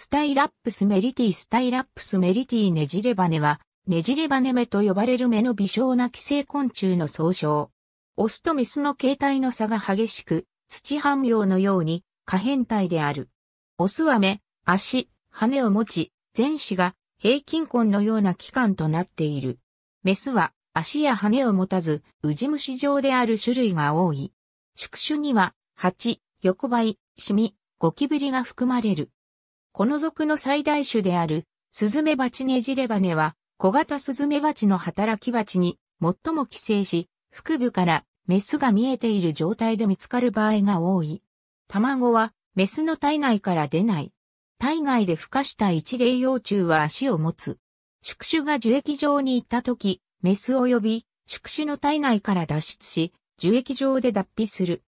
スタイラップスメリティスタイラップスメリティねじれバネは、ねじれバネ目と呼ばれる目の微小な寄生昆虫の総称。オスとメスの形態の差が激しく、土半葉のように可変体である。オスは目、足、羽を持ち、前肢が平均根のような器官となっている。メスは足や羽を持たず、ウジ虫状である種類が多い。宿主には、蜂、横ばい、シミ、ゴキブリが含まれる。この属の最大種である、スズメバチネジレバネは、小型スズメバチの働きバチに、最も寄生し、腹部からメスが見えている状態で見つかる場合が多い。卵は、メスの体内から出ない。体外で孵化した一例幼虫は足を持つ。宿主が樹液場に行った時、メスを呼び、宿主の体内から脱出し、樹液場で脱皮する。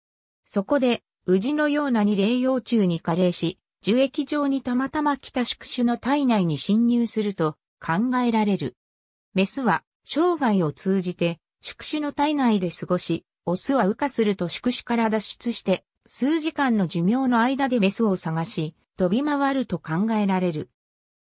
そこで、ウジのような二例幼虫に加齢し、樹液状にたまたま来た宿主の体内に侵入すると考えられる。メスは生涯を通じて宿主の体内で過ごし、オスは羽化すると宿主から脱出して、数時間の寿命の間でメスを探し、飛び回ると考えられる。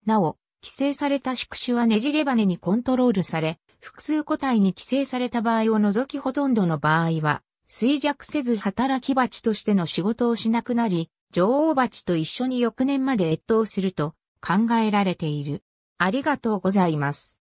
なお、寄生された宿主はねじれ羽にコントロールされ、複数個体に寄生された場合を除きほとんどの場合は、衰弱せず働き蜂としての仕事をしなくなり、女王蜂と一緒に翌年まで越冬すると考えられている。ありがとうございます。